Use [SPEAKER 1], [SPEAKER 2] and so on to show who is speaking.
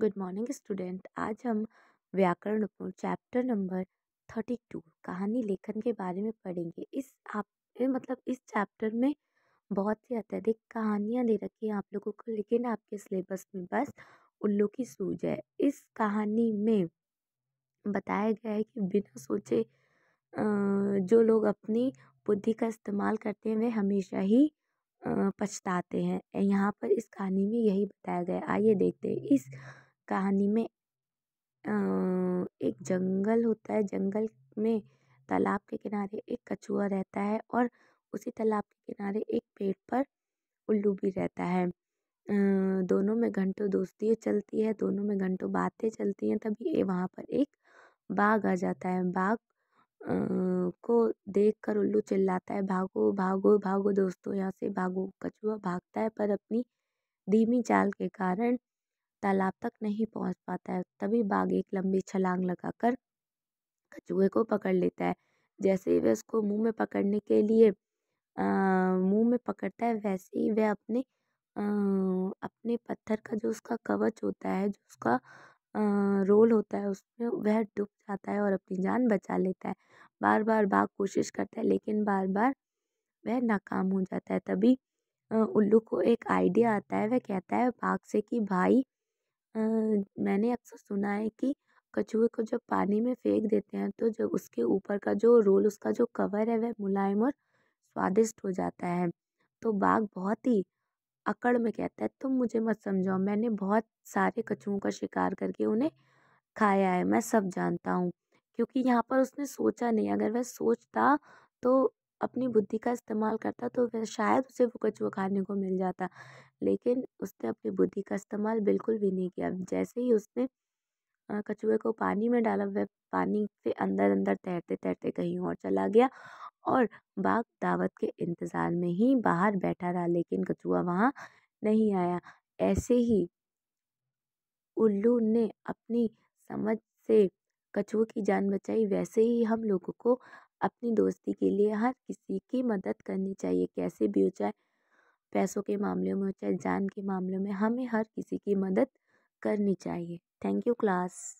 [SPEAKER 1] good morning student आज हम व्याकरण चैप्टर नंबर थर्टी टू कहानी लेखन के बारे में पढ़ेंगे इस आप मतलब इस चैप्टर में बहुत ही अत्यधिक कहानियाँ दे रखी हैं आप लोगों को लेकिन आपके सिलेबस में बस उल्लू की सूझ है इस कहानी में बताया गया है कि बिना सोचे जो लोग अपनी बुद्धि का इस्तेमाल करते हैं वे हमेशा ही पछताते हैं यहाँ पर इस कहानी में यही बताया गया आइए देखते हैं इस कहानी में एक जंगल होता है जंगल में तालाब के किनारे एक कछुआ रहता है और उसी तालाब के किनारे एक पेड़ पर उल्लू भी रहता है दोनों में घंटों दोस्ती चलती है दोनों में घंटों बातें चलती हैं तभी वहाँ पर एक बाघ आ जाता है बाघ को देख कर उल्लू चिल्लाता है भागो भागो भागो दोस्तों यहाँ से भागो कछुआ भागता है पर अपनी धीमी चाल के कारण तालाब तक नहीं पहुँच पाता है तभी बाघ एक लंबी छलांग लगाकर कछुए को पकड़ लेता है जैसे ही वह उसको मुँह में पकड़ने के लिए मुँह में पकड़ता है वैसे ही वह अपने अपने पत्थर का जो उसका कवच होता है जो उसका रोल होता है उसमें वह डूब जाता है और अपनी जान बचा लेता है बार बार बाघ कोशिश करता है लेकिन बार बार वह नाकाम हो जाता है तभी उल्लू को एक आइडिया आता है वह कहता है बाघ से कि भाई मैंने अक्सर सुना है कि कछुए को जब पानी में फेंक देते हैं तो जब उसके ऊपर का जो रोल उसका जो कवर है वह मुलायम और स्वादिष्ट हो जाता है तो बाघ बहुत ही अकड़ में कहता है तुम मुझे मत समझाओ मैंने बहुत सारे कछुओं का शिकार करके उन्हें खाया है मैं सब जानता हूँ क्योंकि यहाँ पर उसने सोचा नहीं अगर वह सोचता तो अपनी बुद्धि का इस्तेमाल करता तो वह शायद उसे वो कछुआ खाने को मिल जाता लेकिन उसने अपनी बुद्धि का इस्तेमाल बिल्कुल भी नहीं किया जैसे ही उसने कछुए को पानी में डाला वह पानी से अंदर अंदर तैरते तैरते कहीं और चला गया और बाघ दावत के इंतज़ार में ही बाहर बैठा रहा लेकिन कछुआ वहाँ नहीं आया ऐसे ही उल्लू ने अपनी समझ से कछुए की जान बचाई वैसे ही हम लोगों को अपनी दोस्ती के लिए हर किसी की मदद करनी चाहिए कैसे भी हो चाहे पैसों के मामले में हो चाहे जान के मामले में हमें हर किसी की मदद करनी चाहिए थैंक यू क्लास